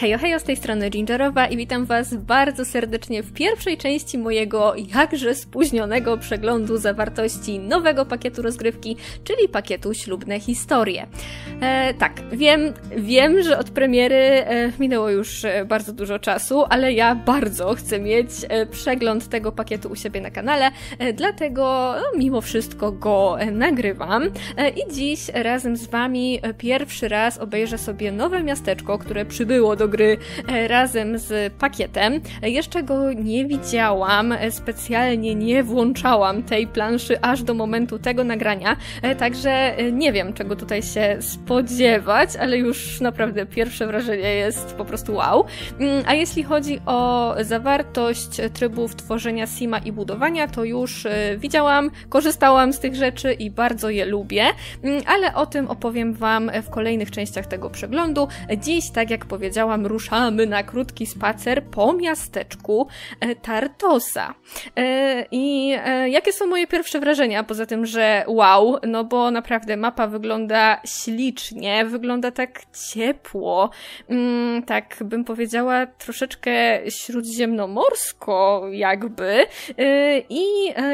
Hejo, hejo, z tej strony Gingerowa i witam Was bardzo serdecznie w pierwszej części mojego jakże spóźnionego przeglądu zawartości nowego pakietu rozgrywki, czyli pakietu Ślubne Historie. E, tak, wiem, wiem, że od premiery e, minęło już e, bardzo dużo czasu, ale ja bardzo chcę mieć e, przegląd tego pakietu u siebie na kanale, e, dlatego no, mimo wszystko go e, nagrywam. I dziś razem z Wami pierwszy raz obejrzę sobie nowe miasteczko, które przybyło do gry e, razem z pakietem. Jeszcze go nie widziałam, e, specjalnie nie włączałam tej planszy aż do momentu tego nagrania, e, także nie wiem czego tutaj się spodziewać, ale już naprawdę pierwsze wrażenie jest po prostu wow. Mm, a jeśli chodzi o zawartość trybów tworzenia sima i budowania, to już widziałam, korzystałam z tych rzeczy i bardzo je lubię, mm, ale o tym opowiem Wam w kolejnych częściach tego przeglądu. Dziś, tak jak powiedziałam, wspomniałam, ruszamy na krótki spacer po miasteczku e, Tartosa. E, I e, jakie są moje pierwsze wrażenia? Poza tym, że wow, no bo naprawdę mapa wygląda ślicznie, wygląda tak ciepło, mm, tak bym powiedziała troszeczkę śródziemnomorsko jakby. I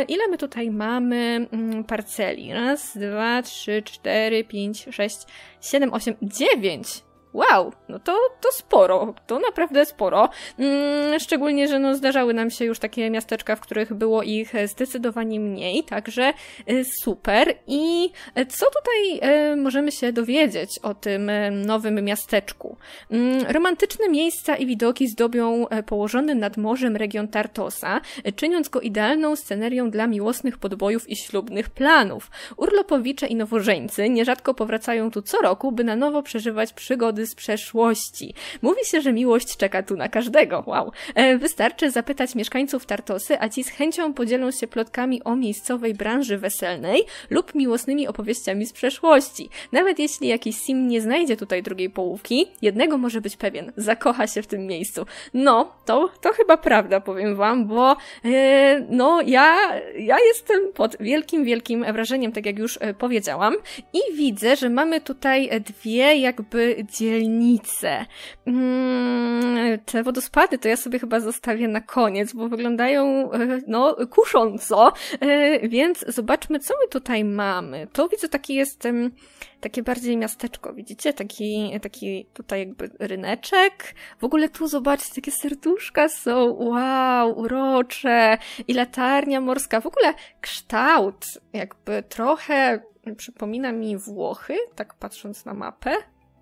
ile my tutaj mamy mm, parceli? Raz, dwa, trzy, cztery, pięć, sześć, siedem, osiem, dziewięć wow, no to, to sporo, to naprawdę sporo. Mm, szczególnie, że no zdarzały nam się już takie miasteczka, w których było ich zdecydowanie mniej, także y, super. I y, co tutaj y, możemy się dowiedzieć o tym nowym miasteczku? Mm, romantyczne miejsca i widoki zdobią położony nad morzem region Tartosa, czyniąc go idealną scenerią dla miłosnych podbojów i ślubnych planów. Urlopowicze i nowożeńcy nierzadko powracają tu co roku, by na nowo przeżywać przygody z przeszłości. Mówi się, że miłość czeka tu na każdego. Wow. E, wystarczy zapytać mieszkańców Tartosy, a ci z chęcią podzielą się plotkami o miejscowej branży weselnej lub miłosnymi opowieściami z przeszłości. Nawet jeśli jakiś sim nie znajdzie tutaj drugiej połówki, jednego może być pewien, zakocha się w tym miejscu. No, to, to chyba prawda, powiem wam, bo yy, no ja, ja jestem pod wielkim, wielkim wrażeniem, tak jak już e, powiedziałam i widzę, że mamy tutaj dwie jakby dzielnice strzelnice. Mm, te wodospady to ja sobie chyba zostawię na koniec, bo wyglądają, e, no, kusząco. E, więc zobaczmy, co my tutaj mamy. To widzę, taki jest, takie bardziej miasteczko, widzicie? Taki, taki tutaj jakby ryneczek. W ogóle tu zobaczcie, takie serduszka są. Wow, urocze. I latarnia morska. W ogóle kształt jakby trochę przypomina mi Włochy, tak patrząc na mapę.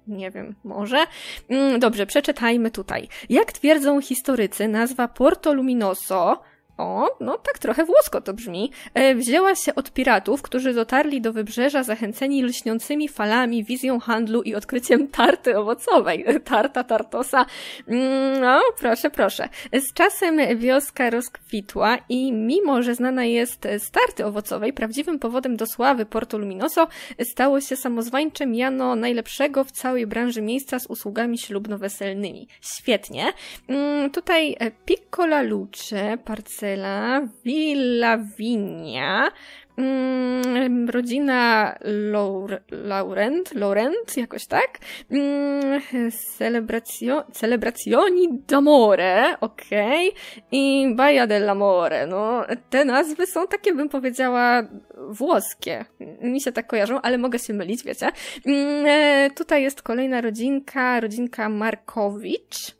Nie wiem, może. Mm, dobrze, przeczytajmy tutaj. Jak twierdzą historycy, nazwa Porto Luminoso o, no tak trochę włosko to brzmi, e, wzięła się od piratów, którzy dotarli do wybrzeża zachęceni lśniącymi falami, wizją handlu i odkryciem tarty owocowej. Tarta, tartosa. Mm, no, proszę, proszę. Z czasem wioska rozkwitła i mimo, że znana jest z tarty owocowej, prawdziwym powodem do sławy Porto Luminoso stało się samozwańcze miano najlepszego w całej branży miejsca z usługami ślubno-weselnymi. Świetnie. Mm, tutaj Piccola Luce, parce Villa Vigna, mm, rodzina Laur Laurent, Laurent, jakoś tak, mm, Celebrazioni d'Amore, okej, okay. i Baia dell'Amore, no, te nazwy są takie, bym powiedziała, włoskie, mi się tak kojarzą, ale mogę się mylić, wiecie. Mm, e, tutaj jest kolejna rodzinka, rodzinka Markowicz,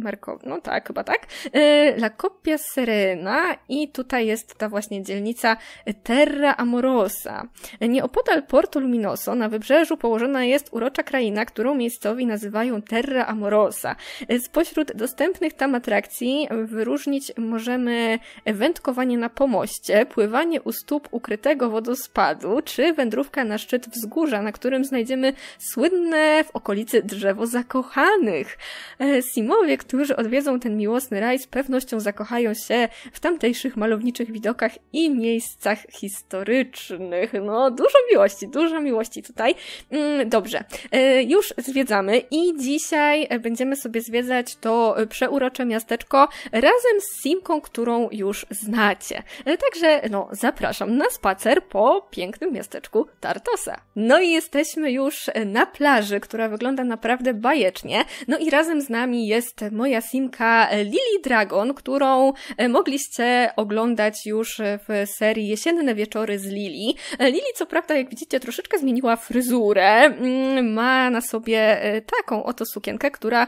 Markow, no tak, chyba tak, y, La Coppia Serena i tutaj jest ta właśnie dzielnica Terra Amorosa. Nieopodal Porto Luminoso na wybrzeżu położona jest urocza kraina, którą miejscowi nazywają Terra Amorosa. Spośród dostępnych tam atrakcji wyróżnić możemy wędkowanie na pomoście, pływanie u stóp ukrytego wodospadu, czy wędrówka na szczyt wzgórza, na którym znajdziemy słynne w okolicy drzewo zakochanych. E, Simowie, którzy odwiedzą ten miłosny raj, z pewnością zakochają się w tamtejszych malowniczych widokach i miejscach historycznych. No, dużo miłości, dużo miłości tutaj. Mm, dobrze, e, już zwiedzamy i dzisiaj będziemy sobie zwiedzać to przeurocze miasteczko razem z Simką, którą już znacie. E, także, no, zapraszam na spacer po pięknym miasteczku Tartosa. No i jesteśmy już na plaży, która wygląda naprawdę bajecznie. No i razem z nami jest moja simka e, Lily Dragon, którą e, mogliście oglądać już e, w serii Jesienne Wieczory z Lili. Lili, co prawda, jak widzicie, troszeczkę zmieniła fryzurę. Mm, ma na sobie taką oto sukienkę, która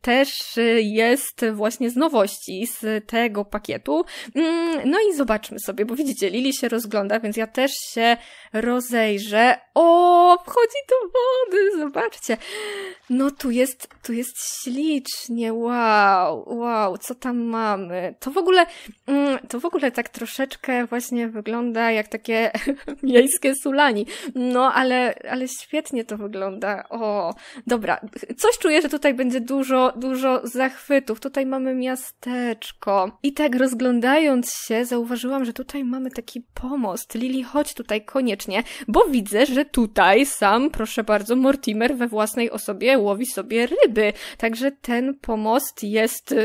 też jest właśnie z nowości z tego pakietu. Mm, no i zobaczmy sobie, bo widzicie, Lili się rozgląda, więc ja też się rozejrzę. O, wchodzi do wody, zobaczcie. No tu jest, tu jest ślicznie, wow, wow, co tam mamy? To w ogóle, mm, to w ogóle tak troszeczkę właśnie wygląda jak takie miejskie sulani. No, ale, ale świetnie to wygląda. O, dobra. Coś czuję, że tutaj będzie dużo, dużo zachwytów. Tutaj mamy miasteczko. I tak rozglądając się, zauważyłam, że tutaj mamy taki pomost. Lili, chodź tutaj koniecznie, bo widzę, że tutaj sam, proszę bardzo, Mortimer we własnej osobie łowi sobie ryby. Także ten pomost most jest y,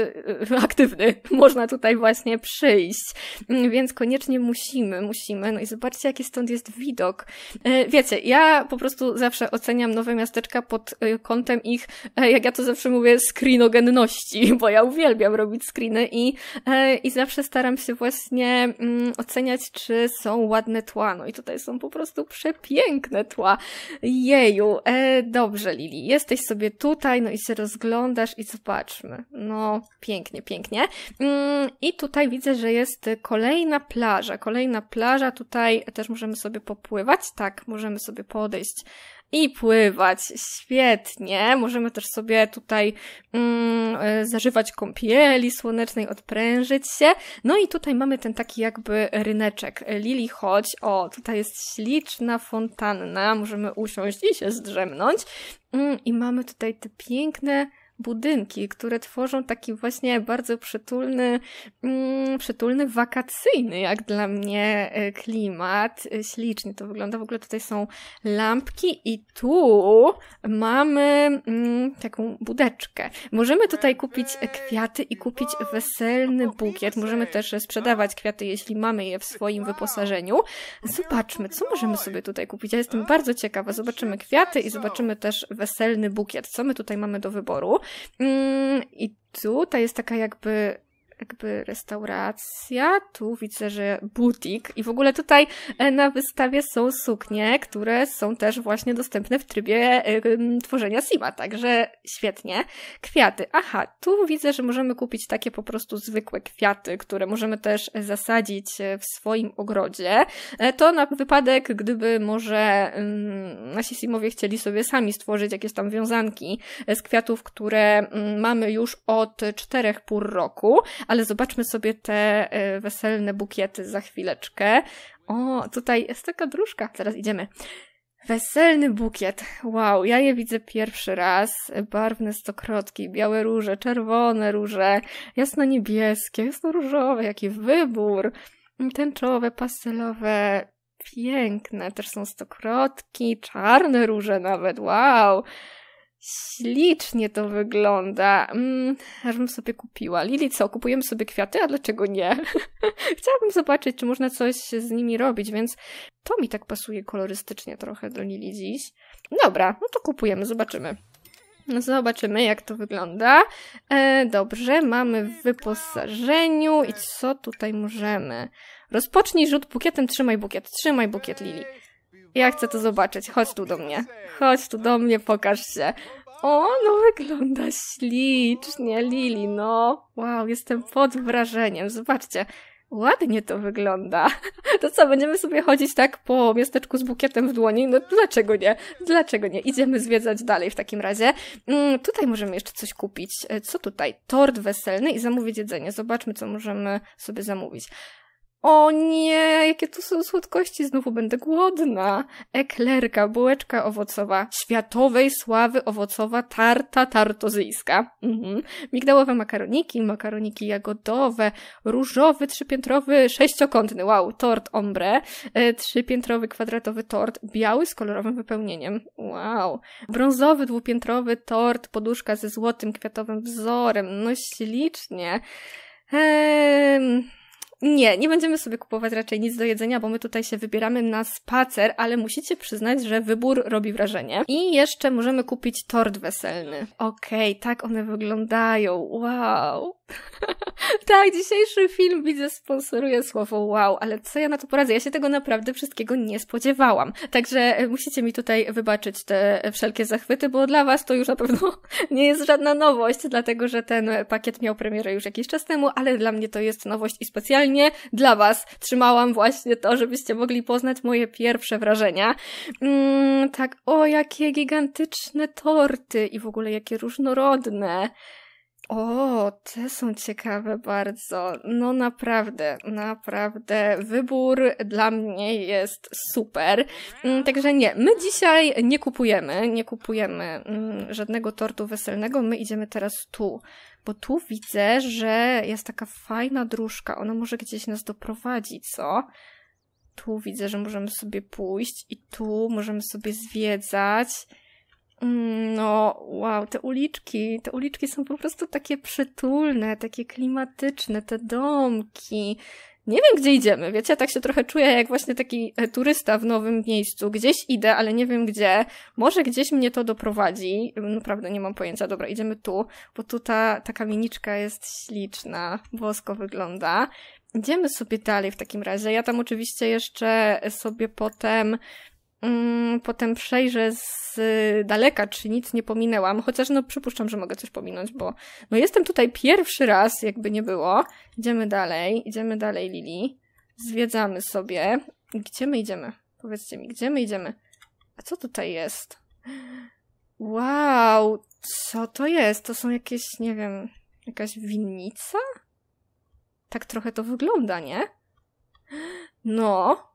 y, aktywny. Można tutaj właśnie przyjść. Mm, więc koniecznie musimy, musimy. No i zobaczcie, jaki stąd jest widok. E, wiecie, ja po prostu zawsze oceniam nowe miasteczka pod y, kątem ich, e, jak ja to zawsze mówię, screenogenności, bo ja uwielbiam robić screeny i, e, i zawsze staram się właśnie mm, oceniać, czy są ładne tła. No i tutaj są po prostu przepiękne tła. Jeju, dobrze Lili, jesteś sobie tutaj, no i się rozglądasz i zobacz, Zobaczmy. No, pięknie, pięknie. Mm, I tutaj widzę, że jest kolejna plaża. Kolejna plaża, tutaj też możemy sobie popływać. Tak, możemy sobie podejść i pływać. Świetnie. Możemy też sobie tutaj mm, e, zażywać kąpieli słonecznej, odprężyć się. No i tutaj mamy ten taki jakby ryneczek. Lili, chodź. O, tutaj jest śliczna fontanna. Możemy usiąść i się zdrzemnąć. Mm, I mamy tutaj te piękne budynki, które tworzą taki właśnie bardzo przytulny, mm, przytulny, wakacyjny, jak dla mnie, e, klimat. E, Ślicznie to wygląda. W ogóle tutaj są lampki i tu mamy mm, taką budeczkę. Możemy tutaj kupić e, kwiaty i kupić weselny bukiet. Możemy też sprzedawać no. kwiaty, jeśli mamy je w swoim wyposażeniu. Zobaczmy, co możemy sobie tutaj kupić. Ja jestem bardzo ciekawa. Zobaczymy kwiaty i zobaczymy też weselny bukiet. Co my tutaj mamy do wyboru? Mm, I tutaj jest taka jakby jakby restauracja, tu widzę, że butik i w ogóle tutaj e, na wystawie są suknie, które są też właśnie dostępne w trybie e, tworzenia sima, także świetnie. Kwiaty, aha, tu widzę, że możemy kupić takie po prostu zwykłe kwiaty, które możemy też zasadzić e, w swoim ogrodzie. To na wypadek, gdyby może nasi simowie chcieli sobie sami stworzyć jakieś tam wiązanki z kwiatów, które mamy już od czterech pór roku, ale zobaczmy sobie te e, weselne bukiety za chwileczkę. O, tutaj jest taka dróżka, teraz idziemy. Weselny bukiet. Wow, ja je widzę pierwszy raz. Barwne stokrotki, białe róże, czerwone róże, jasno-niebieskie, jasno-różowe, jaki wybór. Mm, tęczowe, pastelowe, piękne. Też są stokrotki, czarne róże nawet. Wow. Ślicznie to wygląda. Mm, aż bym sobie kupiła. Lili, co? Kupujemy sobie kwiaty? A dlaczego nie? Chciałabym zobaczyć, czy można coś z nimi robić, więc to mi tak pasuje kolorystycznie trochę do Lili dziś. Dobra, no to kupujemy, zobaczymy. No, zobaczymy, jak to wygląda. E, dobrze, mamy w wyposażeniu i co tutaj możemy? Rozpocznij rzut bukietem, trzymaj bukiet, trzymaj bukiet, Lili. Ja chcę to zobaczyć, chodź tu do mnie. Chodź tu do mnie, pokaż się. O, no wygląda ślicznie, Lili, no. Wow, jestem pod wrażeniem. Zobaczcie, ładnie to wygląda. To co, będziemy sobie chodzić tak po miasteczku z bukietem w dłoni? No dlaczego nie? Dlaczego nie? Idziemy zwiedzać dalej w takim razie. Mm, tutaj możemy jeszcze coś kupić. E, co tutaj? Tort weselny i zamówić jedzenie. Zobaczmy, co możemy sobie zamówić. O nie, jakie tu są słodkości, znowu będę głodna. Eklerka, bułeczka owocowa, światowej sławy owocowa tarta tartozyjska. Mhm. Migdałowe makaroniki, makaroniki jagodowe, różowy, trzypiętrowy, sześciokątny, wow, tort ombre, e, trzypiętrowy, kwadratowy tort, biały z kolorowym wypełnieniem, wow. Brązowy, dwupiętrowy tort, poduszka ze złotym kwiatowym wzorem, no ślicznie. Eee... Nie, nie będziemy sobie kupować raczej nic do jedzenia, bo my tutaj się wybieramy na spacer, ale musicie przyznać, że wybór robi wrażenie. I jeszcze możemy kupić tort weselny. Okej, okay, tak one wyglądają. Wow. tak, dzisiejszy film widzę sponsoruje słowo wow, ale co ja na to poradzę? Ja się tego naprawdę wszystkiego nie spodziewałam. Także e, musicie mi tutaj wybaczyć te wszelkie zachwyty, bo dla was to już na pewno nie jest żadna nowość, dlatego że ten pakiet miał premierę już jakiś czas temu, ale dla mnie to jest nowość i specjalnie dla was trzymałam właśnie to, żebyście mogli poznać moje pierwsze wrażenia. Mm, tak, o jakie gigantyczne torty i w ogóle jakie różnorodne. O, te są ciekawe bardzo. No naprawdę, naprawdę wybór dla mnie jest super. Mm, także nie, my dzisiaj nie kupujemy, nie kupujemy mm, żadnego tortu weselnego, my idziemy teraz tu. Bo tu widzę, że jest taka fajna dróżka, ona może gdzieś nas doprowadzi, co? Tu widzę, że możemy sobie pójść i tu możemy sobie zwiedzać. Mm, no, wow, te uliczki, te uliczki są po prostu takie przytulne, takie klimatyczne, te domki. Nie wiem, gdzie idziemy, wiecie, ja tak się trochę czuję jak właśnie taki e, turysta w nowym miejscu. Gdzieś idę, ale nie wiem gdzie. Może gdzieś mnie to doprowadzi. Mm, naprawdę nie mam pojęcia. Dobra, idziemy tu, bo tu ta, ta kamieniczka jest śliczna, bosko wygląda. Idziemy sobie dalej w takim razie. Ja tam oczywiście jeszcze sobie potem Mm, potem przejrzę z daleka, czy nic nie pominęłam, chociaż no przypuszczam, że mogę coś pominąć, bo no jestem tutaj pierwszy raz, jakby nie było. Idziemy dalej, idziemy dalej, Lili. Zwiedzamy sobie. Gdzie my idziemy? Powiedzcie mi, gdzie my idziemy? A co tutaj jest? Wow, co to jest? To są jakieś, nie wiem, jakaś winnica? Tak trochę to wygląda, nie? No,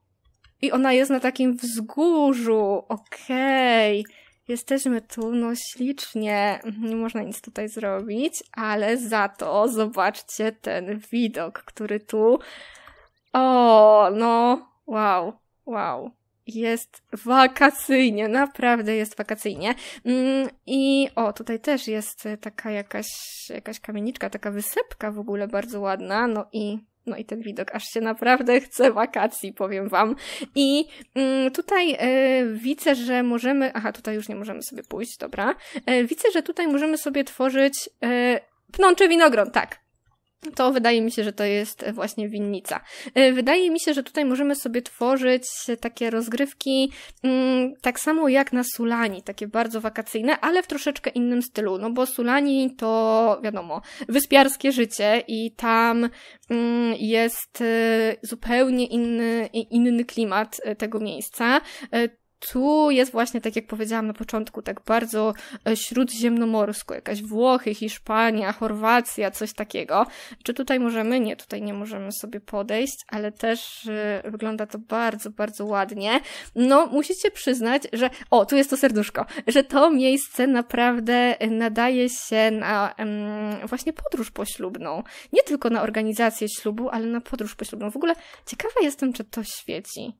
i ona jest na takim wzgórzu. Okej. Okay. Jesteśmy tu, no ślicznie, mhm, nie można nic tutaj zrobić, ale za to zobaczcie ten widok, który tu. O, no, wow, wow. Jest wakacyjnie, naprawdę jest wakacyjnie. Mm, I o, tutaj też jest taka jakaś, jakaś kamieniczka, taka wysepka w ogóle bardzo ładna, no i no i ten widok aż się naprawdę chce wakacji, powiem wam. I mm, tutaj e, widzę, że możemy. Aha, tutaj już nie możemy sobie pójść, dobra. E, widzę, że tutaj możemy sobie tworzyć. Y, Pnączy winogron, tak to wydaje mi się, że to jest właśnie winnica. E, wydaje mi się, że tutaj możemy sobie tworzyć takie rozgrywki mm, tak samo jak na Sulani, takie bardzo wakacyjne, ale w troszeczkę innym stylu, no bo Sulani to wiadomo, wyspiarskie życie i tam mm, jest e, zupełnie inny, inny klimat e, tego miejsca tu jest właśnie, tak jak powiedziałam na początku, tak bardzo e, śródziemnomorsko, jakaś Włochy, Hiszpania, Chorwacja, coś takiego. Czy tutaj możemy? Nie, tutaj nie możemy sobie podejść, ale też e, wygląda to bardzo, bardzo ładnie. No, musicie przyznać, że, o, tu jest to serduszko, że to miejsce naprawdę nadaje się na um, właśnie podróż poślubną. Nie tylko na organizację ślubu, ale na podróż poślubną. W ogóle ciekawa jestem, czy to świeci.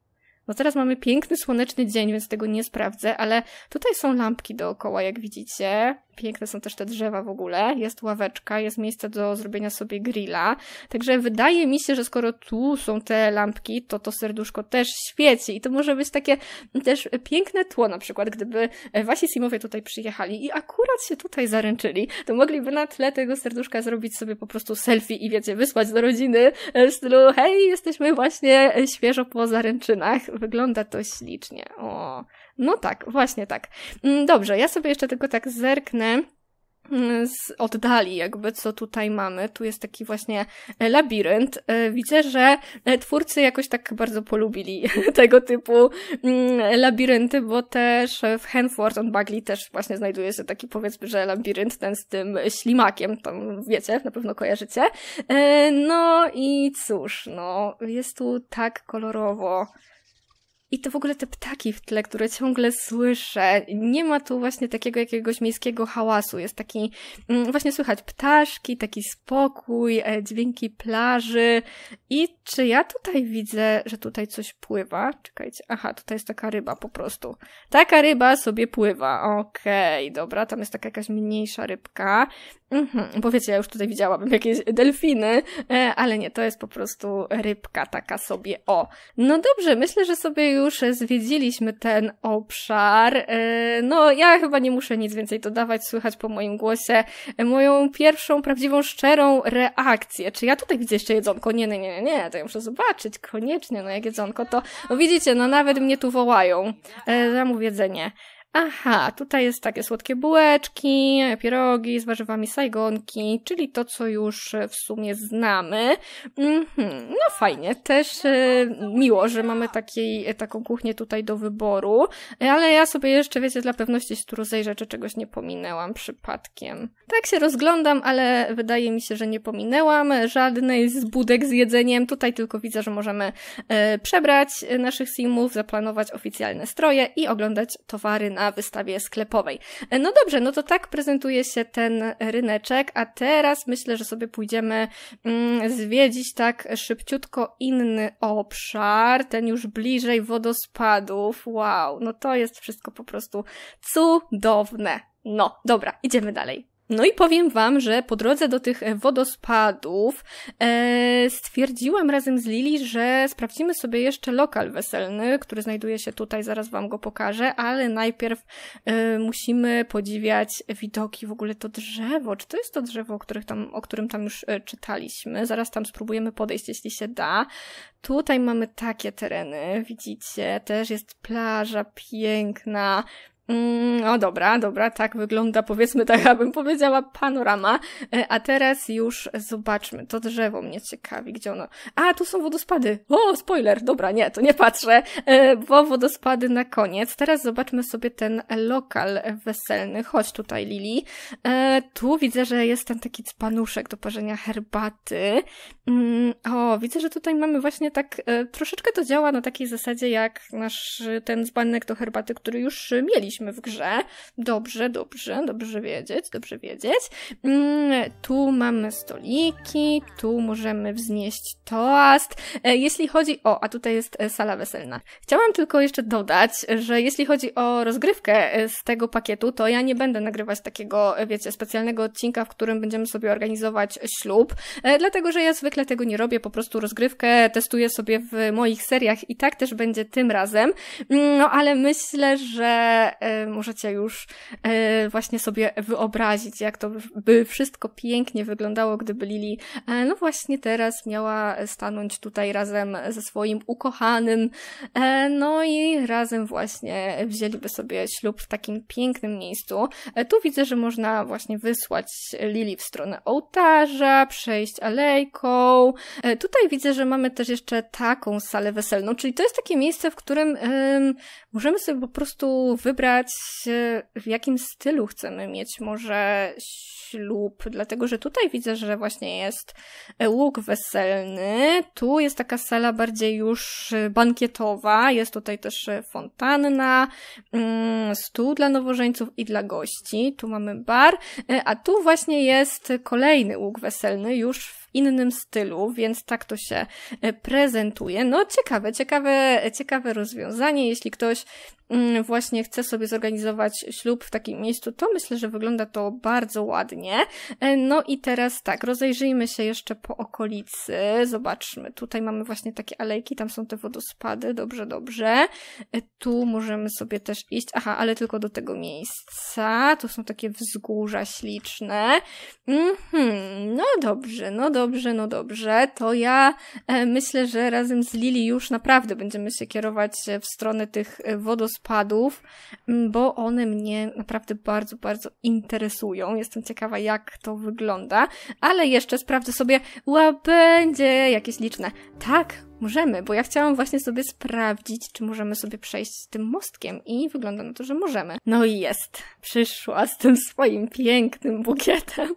Bo teraz mamy piękny, słoneczny dzień, więc tego nie sprawdzę, ale tutaj są lampki dookoła, jak widzicie piękne są też te drzewa w ogóle, jest ławeczka, jest miejsce do zrobienia sobie grilla, także wydaje mi się, że skoro tu są te lampki, to to serduszko też świeci i to może być takie też piękne tło na przykład, gdyby wasi Simowie tutaj przyjechali i akurat się tutaj zaręczyli, to mogliby na tle tego serduszka zrobić sobie po prostu selfie i wiecie, wysłać do rodziny w stylu hej, jesteśmy właśnie świeżo po zaręczynach. Wygląda to ślicznie. O, no tak, właśnie tak. Mm, dobrze, ja sobie jeszcze tylko tak zerknę mm, z oddali, jakby co tutaj mamy. Tu jest taki właśnie e, labirynt. E, widzę, że e, twórcy jakoś tak bardzo polubili tego typu mm, labirynty, bo też w Hanford on Bagley też właśnie znajduje się taki powiedzmy, że labirynt ten z tym ślimakiem, tam wiecie, na pewno kojarzycie. No i cóż, no jest tu tak kolorowo. I to w ogóle te ptaki w tle, które ciągle słyszę. Nie ma tu właśnie takiego jakiegoś miejskiego hałasu. Jest taki, mm, właśnie słychać ptaszki, taki spokój, e, dźwięki plaży. I czy ja tutaj widzę, że tutaj coś pływa? Czekajcie, aha, tutaj jest taka ryba po prostu. Taka ryba sobie pływa. Okej, okay, dobra, tam jest taka jakaś mniejsza rybka. Mhm, bo wiecie, ja już tutaj widziałabym jakieś delfiny, e, ale nie, to jest po prostu rybka taka sobie. O, no dobrze, myślę, że sobie już już zwiedziliśmy ten obszar. E, no, ja chyba nie muszę nic więcej dodawać, słychać po moim głosie e, moją pierwszą prawdziwą, szczerą reakcję. Czy ja tutaj widzę jeszcze jedzonko? Nie, nie, nie, nie, to ja muszę zobaczyć, koniecznie, no jak jedzonko to... No widzicie, no nawet mnie tu wołają. Ja e, jedzenie. Aha, tutaj jest takie słodkie bułeczki, pierogi z warzywami sajgonki, czyli to, co już e, w sumie znamy. Mm-hmm, no fajnie, też y, miło, że mamy takiej, e, taką kuchnię tutaj do wyboru, ale ja sobie jeszcze, wiecie, dla pewności się tu rozejrzę, czy czegoś nie pominęłam przypadkiem. Tak się rozglądam, ale wydaje mi się, że nie pominęłam żadnej z budek z jedzeniem. Tutaj tylko widzę, że możemy y, przebrać naszych simów, zaplanować oficjalne stroje i oglądać towary na na wystawie sklepowej. E, no dobrze, no to tak prezentuje się ten ryneczek, a teraz myślę, że sobie pójdziemy mm, zwiedzić tak szybciutko inny obszar, ten już bliżej wodospadów. Wow, no to jest wszystko po prostu cudowne. No, dobra, idziemy dalej. No i powiem wam, że po drodze do tych e, wodospadów e, stwierdziłam razem z Lili, że sprawdzimy sobie jeszcze lokal weselny, który znajduje się tutaj, zaraz wam go pokażę, ale najpierw e, musimy podziwiać widoki, w ogóle to drzewo. Czy to jest to drzewo, o, których tam, o którym tam już e, czytaliśmy? Zaraz tam spróbujemy podejść, jeśli się da. Tutaj mamy takie tereny, widzicie, też jest plaża piękna, no dobra, dobra, tak wygląda powiedzmy tak, abym powiedziała panorama. E, a teraz już zobaczmy, to drzewo mnie ciekawi, gdzie ono... A, tu są wodospady! O, spoiler! Dobra, nie, to nie patrzę, e, bo wodospady na koniec. Teraz zobaczmy sobie ten lokal weselny. Chodź tutaj, Lili. E, tu widzę, że jest ten taki cpanuszek do parzenia herbaty. Mm, o, widzę, że tutaj mamy właśnie tak, troszeczkę to działa na takiej zasadzie jak nasz ten dzbanek do herbaty, który już mieliśmy jesteśmy w grze. Dobrze, dobrze, dobrze wiedzieć, dobrze wiedzieć. Mm, tu mamy stoliki, tu możemy wznieść toast. E, jeśli chodzi o, a tutaj jest e, sala weselna. Chciałam tylko jeszcze dodać, że jeśli chodzi o rozgrywkę e, z tego pakietu, to ja nie będę nagrywać takiego, wiecie, specjalnego odcinka, w którym będziemy sobie organizować ślub, dlatego że ja zwykle tego nie robię, po prostu rozgrywkę testuję sobie w moich seriach i tak też będzie tym razem. Mm, no ale myślę, że E, możecie już e, właśnie sobie wyobrazić, jak to by wszystko pięknie wyglądało, gdyby Lili, e, no właśnie teraz miała stanąć tutaj razem ze swoim ukochanym, no i razem właśnie wzięliby sobie ślub w takim pięknym miejscu. Tu widzę, że można właśnie wysłać Lili w stronę ołtarza, przejść alejką. Tutaj widzę, że mamy też jeszcze taką salę weselną, czyli to jest takie miejsce, w którym możemy sobie po prostu wybrać wybrać, y, w jakim stylu chcemy mieć może ślub, dlatego że tutaj widzę, że właśnie jest łuk weselny, tu jest taka sala bardziej już y, bankietowa, jest tutaj też y, fontanna, mm, stół dla nowożeńców i dla gości, tu mamy bar, a tu właśnie jest kolejny łuk weselny już w innym stylu, więc tak to się prezentuje. No ciekawe, ciekawe, ciekawe rozwiązanie. Jeśli ktoś Mm, właśnie chce sobie zorganizować ślub w takim miejscu, to myślę, że wygląda to bardzo ładnie. E, no i teraz tak, rozejrzyjmy się jeszcze po okolicy. Zobaczmy, tutaj mamy właśnie takie alejki, tam są te wodospady, dobrze, dobrze. E, tu możemy sobie też iść, aha, ale tylko do tego miejsca. Tu są takie wzgórza śliczne. Mhm, no dobrze, no dobrze, no dobrze. To ja e, myślę, że razem z Lili już naprawdę będziemy się kierować w stronę tych wodospadów spadów, mm, bo one mnie naprawdę bardzo, bardzo interesują. Jestem ciekawa, jak to wygląda, ale jeszcze sprawdzę sobie łabędzie jakieś liczne. Tak, Możemy, bo ja chciałam właśnie sobie sprawdzić, czy możemy sobie przejść z tym mostkiem i wygląda na to, że możemy. No i jest. Przyszła z tym swoim pięknym bukietem.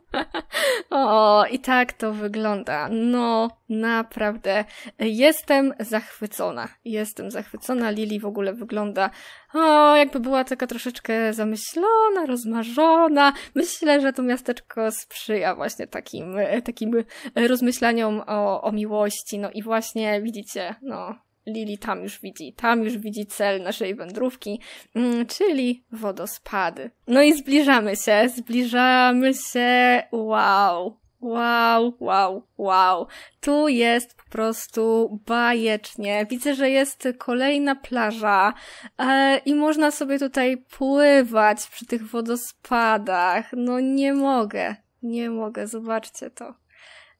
o, i tak to wygląda. No, naprawdę. Jestem zachwycona. Jestem zachwycona. Lili w ogóle wygląda o, jakby była taka troszeczkę zamyślona, rozmarzona. Myślę, że to miasteczko sprzyja właśnie takim, takim rozmyślaniom o, o miłości. No i właśnie widzicie, no, Lili tam już widzi, tam już widzi cel naszej wędrówki, mm, czyli wodospady. No i zbliżamy się, zbliżamy się, wow, Wow, wow, wow. Tu jest po prostu bajecznie. Widzę, że jest kolejna plaża e, i można sobie tutaj pływać przy tych wodospadach. No nie mogę, nie mogę, zobaczcie to.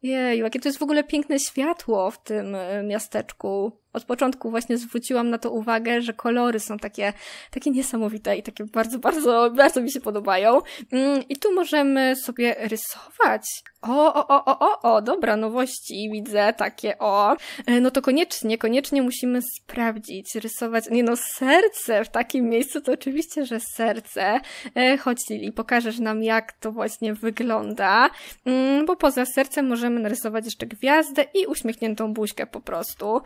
Jeju, jakie to jest w ogóle piękne światło w tym e, miasteczku od początku właśnie zwróciłam na to uwagę, że kolory są takie, takie niesamowite i takie bardzo, bardzo, bardzo mi się podobają. Mm, I tu możemy sobie rysować. O, o, o, o, o, o, dobra, nowości widzę, takie o. E, no to koniecznie, koniecznie musimy sprawdzić, rysować, nie no, serce w takim miejscu, to oczywiście, że serce. E, chodź Lili, pokażesz nam jak to właśnie wygląda, mm, bo poza sercem możemy narysować jeszcze gwiazdę i uśmiechniętą buźkę po prostu.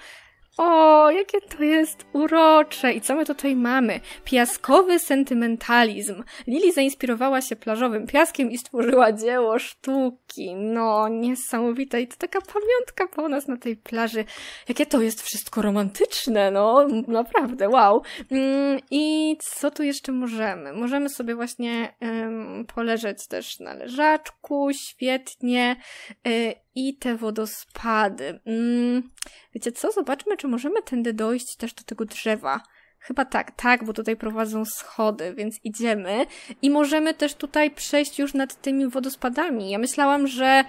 O, jakie to jest urocze! I co my tutaj mamy? Piaskowy sentymentalizm. Lili zainspirowała się plażowym piaskiem i stworzyła dzieło sztuki. No, niesamowite. I to taka pamiątka po nas na tej plaży. Jakie to jest wszystko romantyczne, no, naprawdę, wow. Mm, I co tu jeszcze możemy? Możemy sobie właśnie um, poleżeć też na leżaczku, świetnie. Y, i te wodospady. Mm, wiecie co? Zobaczmy, czy możemy tędy dojść też do tego drzewa. Chyba tak, tak, bo tutaj prowadzą schody, więc idziemy. I możemy też tutaj przejść już nad tymi wodospadami. Ja myślałam, że.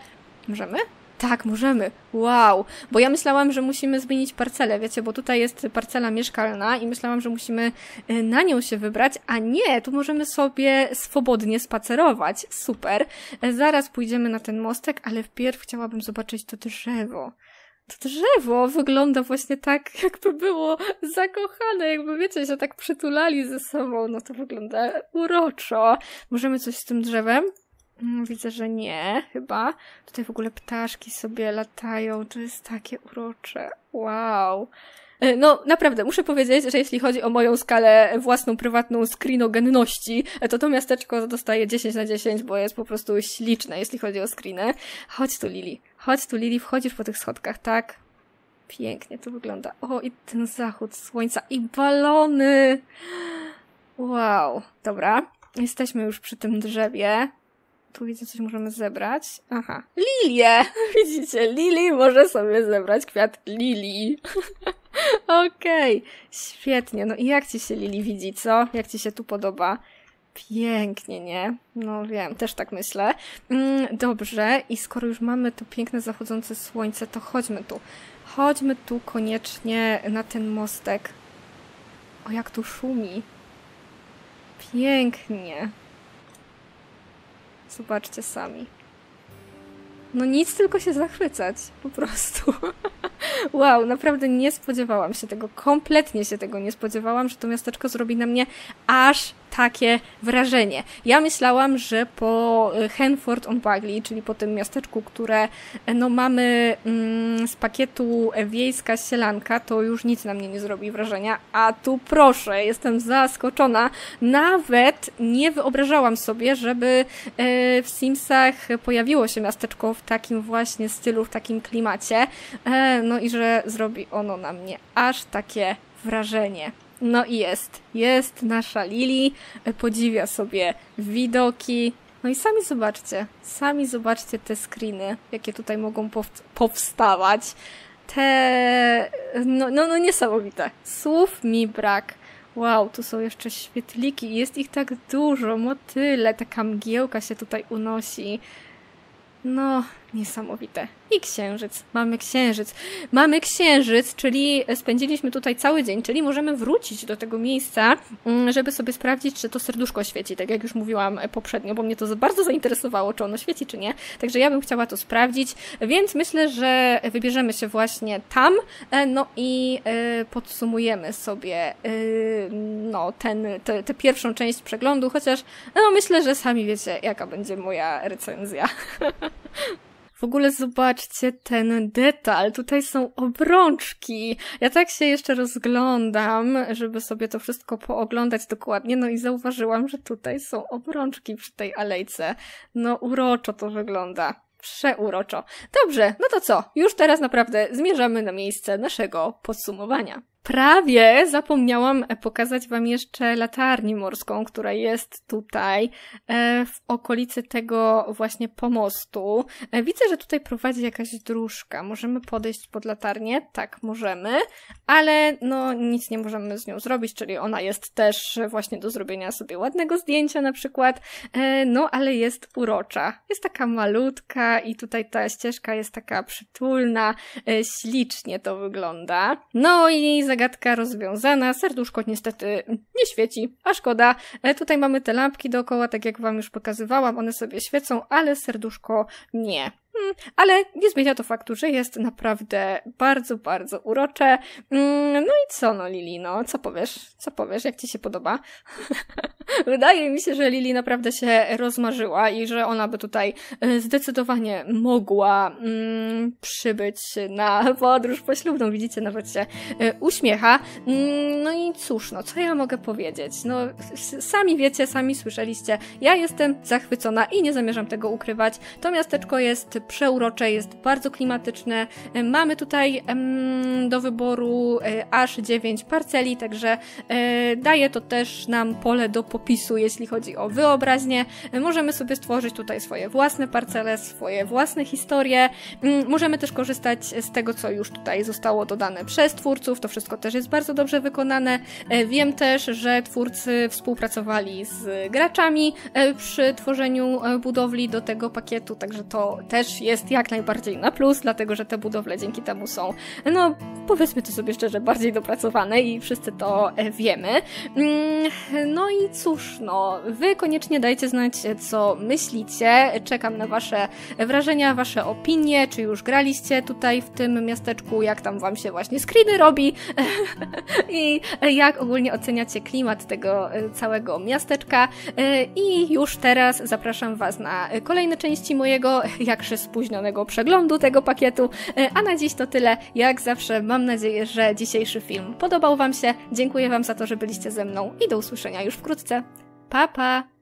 Możemy? Tak, możemy. Wow. Bo ja myślałam, że musimy zmienić parcelę, wiecie, bo tutaj jest parcela mieszkalna i myślałam, że musimy e, na nią się wybrać, a nie, tu możemy sobie swobodnie spacerować. Super. E, zaraz pójdziemy na ten mostek, ale wpierw chciałabym zobaczyć to drzewo to drzewo wygląda właśnie tak, jakby było zakochane, jakby wiecie, się tak przytulali ze sobą, no to wygląda uroczo. Możemy coś z tym drzewem Mm, widzę, że nie, chyba. Tutaj w ogóle ptaszki sobie latają, to jest takie urocze. Wow. E, no, naprawdę, muszę powiedzieć, że jeśli chodzi o moją skalę własną, prywatną screenogenności, e, to to miasteczko dostaje 10 na 10, bo jest po prostu śliczne, jeśli chodzi o screeny. Chodź tu, Lili. Chodź tu, Lili, wchodzisz po tych schodkach, tak? Pięknie to wygląda. O, i ten zachód słońca, i balony! Wow. Dobra, jesteśmy już przy tym drzewie tu widzę, coś możemy zebrać. Aha. Lilie! Widzicie, Lili może sobie zebrać kwiat Lili. Okej, okay. świetnie. No i jak ci się Lili widzi, co? Jak ci się tu podoba? Pięknie, nie? No wiem, też tak myślę. Mm, dobrze, i skoro już mamy tu piękne zachodzące słońce, to chodźmy tu. Chodźmy tu koniecznie na ten mostek. O, jak tu szumi. Pięknie. Zobaczcie sami. No nic, tylko się zachwycać, po prostu. wow, naprawdę nie spodziewałam się tego, kompletnie się tego nie spodziewałam, że to miasteczko zrobi na mnie aż takie wrażenie. Ja myślałam, że po y, Henford on Bagley, czyli po tym miasteczku, które e, no, mamy mm, z pakietu wiejska sielanka, to już nic na mnie nie zrobi wrażenia, a tu proszę, jestem zaskoczona. Nawet nie wyobrażałam sobie, żeby e, w Simsach pojawiło się miasteczko w takim właśnie stylu, w takim klimacie, e, no i że zrobi ono na mnie aż takie wrażenie. No i jest. Jest nasza Lili, podziwia sobie widoki. No i sami zobaczcie, sami zobaczcie te screeny, jakie tutaj mogą pow powstawać. Te, no, no, no niesamowite. Słów mi brak. Wow, tu są jeszcze świetliki, jest ich tak dużo, motyle, taka mgiełka się tutaj unosi. No, Niesamowite. I księżyc. Mamy księżyc. Mamy księżyc, czyli spędziliśmy tutaj cały dzień, czyli możemy wrócić do tego miejsca, mm, żeby sobie sprawdzić, czy to serduszko świeci, tak jak już mówiłam poprzednio, bo mnie to bardzo zainteresowało, czy ono świeci, czy nie. Także ja bym chciała to sprawdzić, więc myślę, że wybierzemy się właśnie tam, e, no i e, podsumujemy sobie e, no, ten, tę te, pierwszą część przeglądu, chociaż no myślę, że sami wiecie, jaka będzie moja recenzja. W ogóle zobaczcie ten detal. Tutaj są obrączki. Ja tak się jeszcze rozglądam, żeby sobie to wszystko pooglądać dokładnie. No i zauważyłam, że tutaj są obrączki przy tej alejce. No uroczo to wygląda. Przeuroczo. Dobrze, no to co? Już teraz naprawdę zmierzamy na miejsce naszego podsumowania. Prawie zapomniałam e, pokazać Wam jeszcze latarnię morską, która jest tutaj e, w okolicy tego właśnie pomostu. E, widzę, że tutaj prowadzi jakaś dróżka. Możemy podejść pod latarnię? Tak, możemy, ale no nic nie możemy z nią zrobić, czyli ona jest też właśnie do zrobienia sobie ładnego zdjęcia na przykład, no ale jest urocza. Jest taka malutka i tutaj ta ścieżka jest taka przytulna, ślicznie to wygląda. No i zagadka rozwiązana. Serduszko niestety nie świeci, a szkoda. E, tutaj mamy te lampki dookoła, tak jak wam już pokazywałam, one sobie świecą, ale serduszko nie. Mm, ale nie zmienia to faktu, że jest naprawdę bardzo, bardzo urocze. Mm, no i co, no Lili, no co powiesz? Co powiesz? Jak ci się podoba? Wydaje mi się, że Lili naprawdę się rozmarzyła i że ona by tutaj e, zdecydowanie mogła mm, przybyć na podróż poślubną. Widzicie, nawet się e, uśmiecha. Mm, no i cóż, no co ja mogę powiedzieć? No sami wiecie, sami słyszeliście. Ja jestem zachwycona i nie zamierzam tego ukrywać. To miasteczko jest przeurocze, jest bardzo klimatyczne. E, mamy tutaj do wyboru e, aż 9 parceli, także e, daje to też nam pole do popisu, jeśli chodzi o wyobraźnię. Możemy sobie stworzyć tutaj swoje własne parcele, swoje własne historie. Mm, możemy też korzystać z tego, co już tutaj zostało dodane przez twórców. To wszystko też jest bardzo dobrze wykonane. Wiem też, że twórcy współpracowali z graczami przy tworzeniu budowli do tego pakietu, także to też jest jak najbardziej na plus, dlatego że te budowle dzięki temu są, no powiedzmy to sobie szczerze, bardziej dopracowane i wszyscy to e, wiemy. Mm, no i cóż, no, wy koniecznie dajcie znać, co myślicie. Czekam na wasze wrażenia, wasze opinie, czy już graliście tutaj w tym miasteczku, jak tam wam się właśnie screeny robi i jak ogólnie oceniacie klimat tego e, całego miasteczka. E, I już teraz zapraszam was na kolejne części mojego jakże spóźnionego przeglądu tego pakietu. E, a na dziś to tyle. Jak zawsze mam nadzieję, że dzisiejszy film podobał Wam się. Dziękuję Wam za to, że byliście ze mną i do usłyszenia już wkrótce. Pa pa!